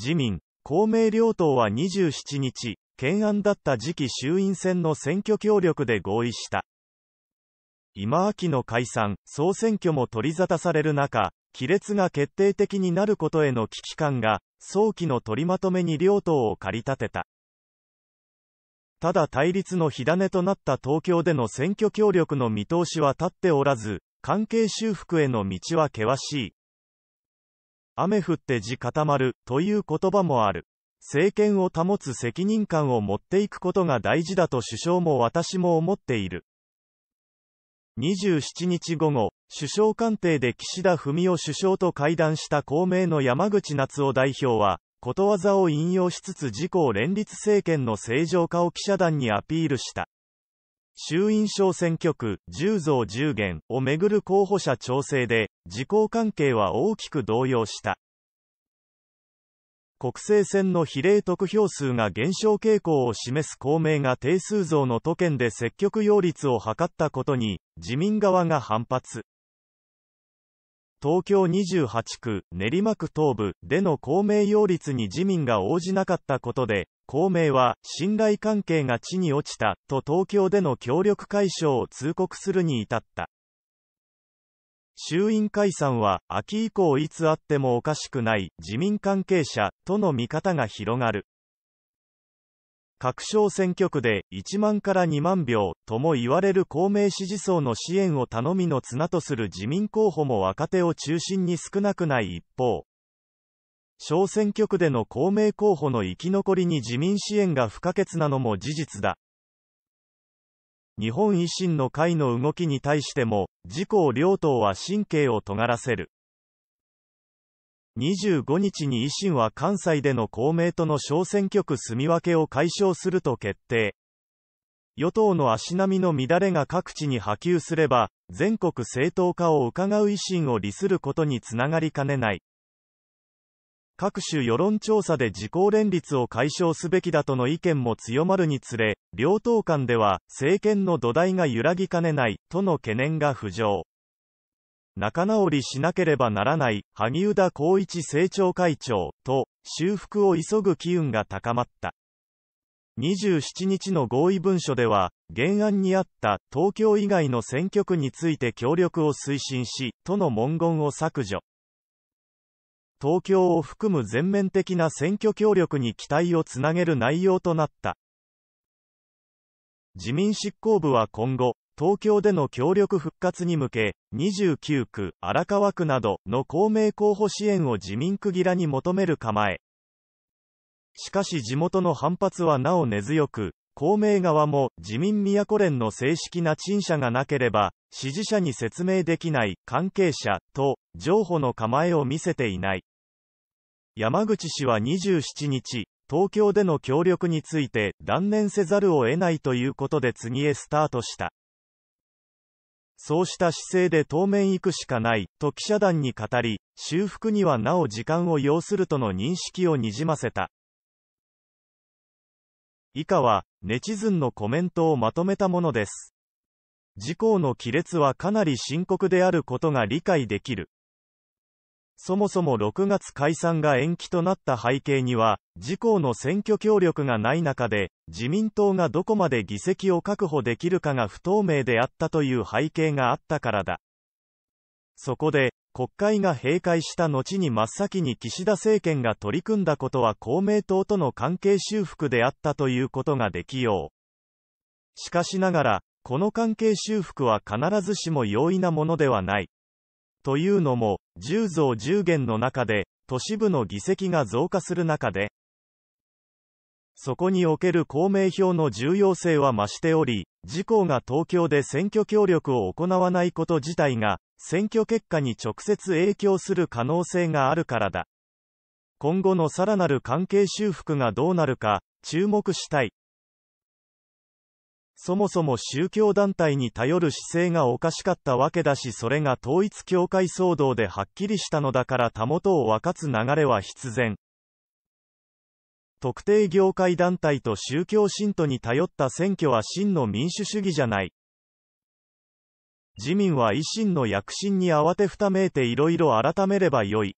自民、公明両党は27日、懸案だった次期衆院選の選挙協力で合意した。今秋の解散、総選挙も取り沙汰される中、亀裂が決定的になることへの危機感が、早期の取りまとめに両党を駆り立てた。ただ対立の火種となった東京での選挙協力の見通しは立っておらず、関係修復への道は険しい。雨降って地固まるという言葉もある。政権を保つ責任感を持っていくことが大事だと首相も私も思っている。27日午後、首相官邸で岸田文雄首相と会談した公明の山口夏夫代表は、ことわざを引用しつつ自公連立政権の正常化を記者団にアピールした。衆院小選挙区、10増10減をめぐる候補者調整で、自公関係は大きく動揺した。国政選の比例得票数が減少傾向を示す公明が定数増の都県で積極擁立を図ったことに、自民側が反発。東京28区、練馬区東部での公明擁立に自民が応じなかったことで、公明は、信頼関係が地に落ちた、と東京での協力解消を通告するに至った。衆院解散は、秋以降いつあってもおかしくない、自民関係者、との見方が広がる。各小選挙区で1万から2万票とも言われる公明支持層の支援を頼みの綱とする自民候補も若手を中心に少なくない一方、小選挙区での公明候補の生き残りに自民支援が不可欠なのも事実だ。日本維新の会の動きに対しても、自公両党は神経を尖らせる。25日に維新は関西での公明との小選挙区住み分けを解消すると決定。与党の足並みの乱れが各地に波及すれば、全国正当化を伺う維新を利することにつながりかねない。各種世論調査で自公連立を解消すべきだとの意見も強まるにつれ、両党間では政権の土台が揺らぎかねないとの懸念が浮上。仲直りしなければならない、萩生田光一政調会長と、修復を急ぐ機運が高まった。27日の合意文書では、原案にあった東京以外の選挙区について協力を推進し、との文言を削除。東京を含む全面的な選挙協力に期待をつなげる内容となった。自民執行部は今後、東京での協力復活に向け、29区、荒川区などの公明候補支援を自民区議らに求める構え。しかし地元の反発はなお根強く、公明側も自民都連の正式な陳謝がなければ、支持者に説明できない関係者と、譲歩の構えを見せていない。山口氏は27日、東京での協力について断念せざるを得ないということで次へスタートした。そうした姿勢で当面行くしかない、と記者団に語り、修復にはなお時間を要するとの認識をにじませた。以下は、ネチズンのコメントをまとめたものです。事項の亀裂はかなり深刻であることが理解できる。そもそも6月解散が延期となった背景には、自公の選挙協力がない中で、自民党がどこまで議席を確保できるかが不透明であったという背景があったからだ。そこで、国会が閉会した後に真っ先に岸田政権が取り組んだことは公明党との関係修復であったということができよう。しかしながら、この関係修復は必ずしも容易なものではない。というのも、10増10減の中で、都市部の議席が増加する中で、そこにおける公明票の重要性は増しており、自公が東京で選挙協力を行わないこと自体が、選挙結果に直接影響する可能性があるからだ。今後のさらなる関係修復がどうなるか、注目したい。そもそも宗教団体に頼る姿勢がおかしかったわけだしそれが統一教会騒動ではっきりしたのだからたもとを分かつ流れは必然。特定業界団体と宗教信徒に頼った選挙は真の民主主義じゃない。自民は維新の躍進に慌てふためいていろいろ改めればよい。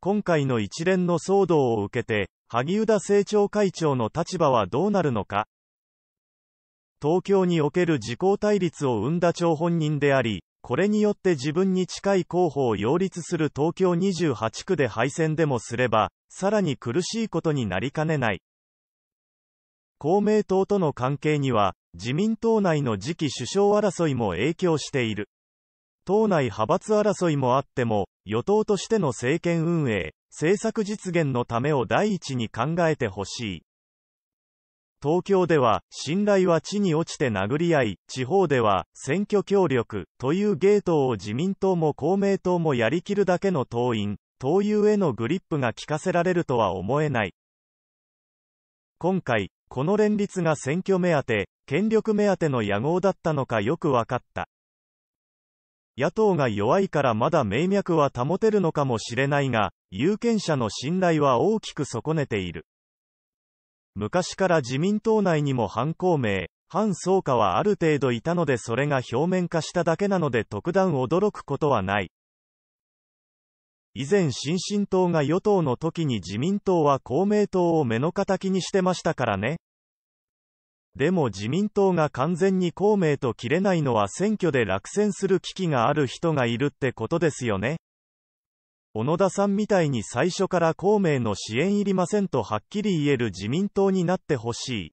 今回の一連の騒動を受けて、萩生田政調会長の立場はどうなるのか東京における自公対立を生んだ張本人であり、これによって自分に近い候補を擁立する東京28区で敗戦でもすれば、さらに苦しいことになりかねない。公明党との関係には、自民党内の次期首相争いも影響している。党内派閥争いもあっても、与党としての政権運営、政策実現のためを第一に考えてほしい。東京では、信頼は地に落ちて殴り合い、地方では、選挙協力、というゲートを自民党も公明党もやりきるだけの党員、党友へのグリップが効かせられるとは思えない。今回、この連立が選挙目当て、権力目当ての野望だったのかよくわかった。野党が弱いからまだ名脈は保てるのかもしれないが、有権者の信頼は大きく損ねている。昔から自民党内にも反公明、反総価はある程度いたのでそれが表面化しただけなので特段驚くことはない。以前新進党が与党の時に自民党は公明党を目の敵にしてましたからね。でも自民党が完全に公明と切れないのは選挙で落選する危機がある人がいるってことですよね。小野田さんみたいに最初から孔明の支援いりませんとはっきり言える自民党になってほしい。